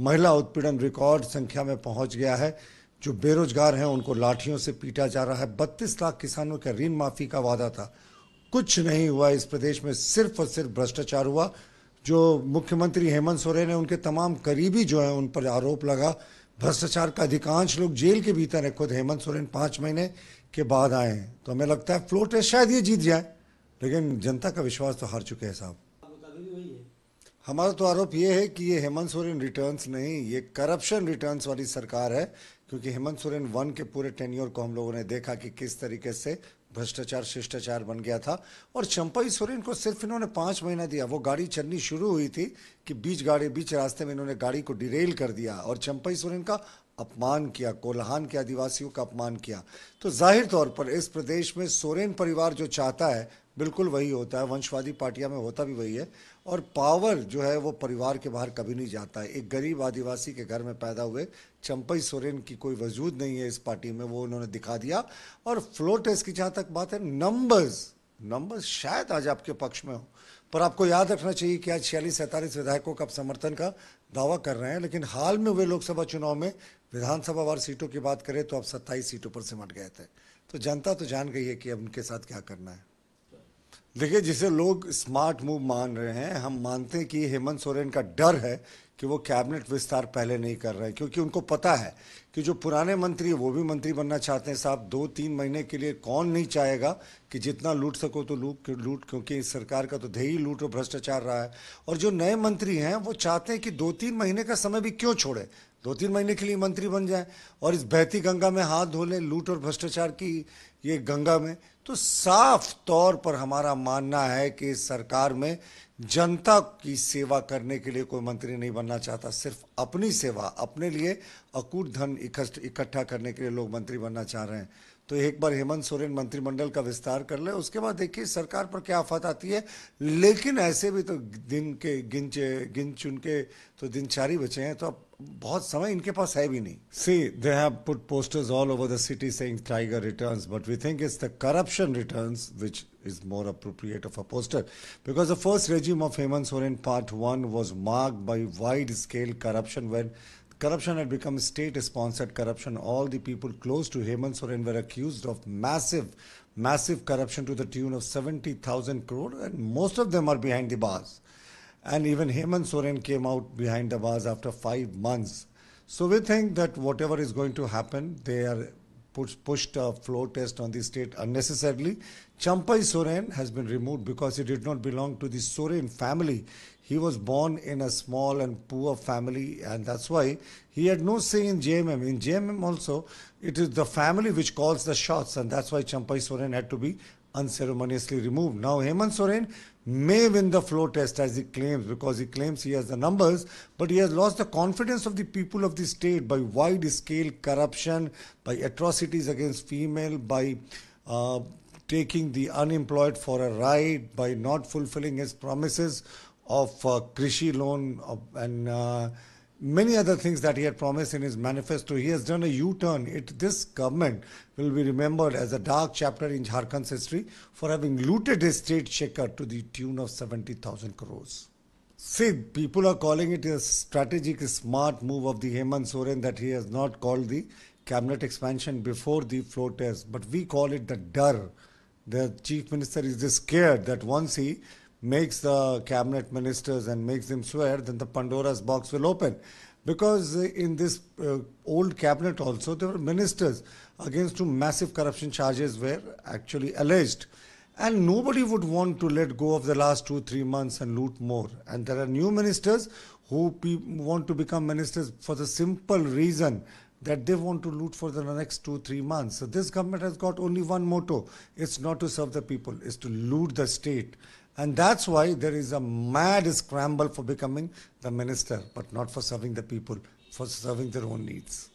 महिला उत्पीड़न रिकॉर्ड संख्या में पहुंच गया है जो बेरोजगार हैं उनको लाठियों से पीटा जा रहा है बत्तीस लाख किसानों के ऋण माफी का वादा था कुछ नहीं हुआ इस प्रदेश में सिर्फ और सिर्फ भ्रष्टाचार हुआ जो मुख्यमंत्री हेमंत सोरेन ने उनके तमाम करीबी जो हैं उन पर आरोप लगा भ्रष्टाचार का अधिकांश लोग जेल के भीतर है खुद हेमंत सोरेन पाँच महीने के बाद आए हैं तो हमें लगता है फ्लोट है शायद ये जीत जाए लेकिन जनता का विश्वास तो हार चुके हैं साहब हमारा तो आरोप ये है कि ये हेमंत सोरेन रिटर्न्स नहीं ये करप्शन रिटर्न्स वाली सरकार है क्योंकि हेमंत सोरेन वन के पूरे टेन्योर को हम लोगों ने देखा कि किस तरीके से भ्रष्टाचार शिष्टाचार बन गया था और चंपाई सोरेन को सिर्फ इन्होंने पाँच महीना दिया वो गाड़ी चलनी शुरू हुई थी कि बीच गाड़ी बीच रास्ते में इन्होंने गाड़ी को डिरेल कर दिया और चंपाई सोरेन का अपमान किया कोल्हान के आदिवासियों का अपमान किया तो जाहिर तौर पर इस प्रदेश में सोरेन परिवार जो चाहता है बिल्कुल वही होता है वंशवादी पार्टियां में होता भी वही है और पावर जो है वो परिवार के बाहर कभी नहीं जाता है एक गरीब आदिवासी के घर में पैदा हुए चंपई सोरेन की कोई वजूद नहीं है इस पार्टी में वो उन्होंने दिखा दिया और फ्लोर टेस्ट की जहाँ तक बात है नंबर्स नंबर्स शायद आज आपके पक्ष में हो पर आपको याद रखना चाहिए कि आज छियालीस सैंतालीस विधायकों का समर्थन का दावा कर रहे हैं लेकिन हाल में हुए लोकसभा चुनाव में विधानसभा वार सीटों की बात करें तो आप सत्ताईस सीटों पर सिमट गए थे तो जनता तो जान गई है कि अब उनके साथ क्या करना है देखिए जिसे लोग स्मार्ट मूव मान रहे हैं हम मानते हैं कि हेमंत सोरेन का डर है कि वो कैबिनेट विस्तार पहले नहीं कर रहे क्योंकि उनको पता है कि जो पुराने मंत्री हैं वो भी मंत्री बनना चाहते हैं साहब दो तीन महीने के लिए कौन नहीं चाहेगा कि जितना लूट सको तो लूट लूट क्योंकि इस सरकार का तो ध्येय लूट और भ्रष्टाचार रहा है और जो नए मंत्री हैं वो चाहते हैं कि दो तीन महीने का समय भी क्यों छोड़े दो तीन महीने के लिए मंत्री बन जाए और इस बहती गंगा में हाथ धो लें लूट और भ्रष्टाचार की ये गंगा में तो साफ तौर पर हमारा मानना है कि इस सरकार में जनता की सेवा करने के लिए कोई मंत्री नहीं बनना चाहता सिर्फ अपनी सेवा अपने लिए अकूट धन इकट्ठा करने के लिए लोग मंत्री बनना चाह रहे हैं तो एक बार हेमंत सोरेन मंत्रिमंडल का विस्तार कर ले उसके बाद देखिए सरकार पर क्या आफत आती है लेकिन ऐसे भी तो दिन के गिन गिन चुन के तो दिन चार ही बचे हैं तो अब बहुत समय इनके पास है भी नहीं see they have put posters all over the city saying tiger returns but we think it's the corruption returns which is more appropriate of a poster because the first regime of Hemant Soren part one was mark by wide scale corruption when Corruption had become state-sponsored corruption. All the people close to Hemant Soren were accused of massive, massive corruption to the tune of 70,000 crore, and most of them are behind the bars. And even Hemant Soren came out behind the bars after five months. So we think that whatever is going to happen, they are pushed a flow test on the state unnecessarily. Champai Soren has been removed because he did not belong to the Soren family. He was born in a small and poor family, and that's why he had no say in JMM. In JMM also, it is the family which calls the shots, and that's why Champai Soren had to be unceremoniously removed. Now, Hemant Soren may win the flow test as he claims because he claims he has the numbers, but he has lost the confidence of the people of the state by wide scale corruption, by atrocities against female, by uh, taking the unemployed for a ride, by not fulfilling his promises of uh, Krishi loan uh, and uh, many other things that he had promised in his manifesto. He has done a U-turn. this government will be remembered as a dark chapter in Jharkhand's history for having looted a state shaker to the tune of 70,000 crores. See, people are calling it a strategic smart move of the Hemant Soren that he has not called the cabinet expansion before the floor test, but we call it the dar. The chief minister is scared that once he makes the cabinet ministers and makes them swear, then the Pandora's box will open. Because in this uh, old cabinet also, there were ministers against whom massive corruption charges were actually alleged. And nobody would want to let go of the last two, three months and loot more. And there are new ministers who want to become ministers for the simple reason that they want to loot for the next two, three months. So this government has got only one motto. It's not to serve the people, it's to loot the state. And that's why there is a mad scramble for becoming the minister, but not for serving the people, for serving their own needs.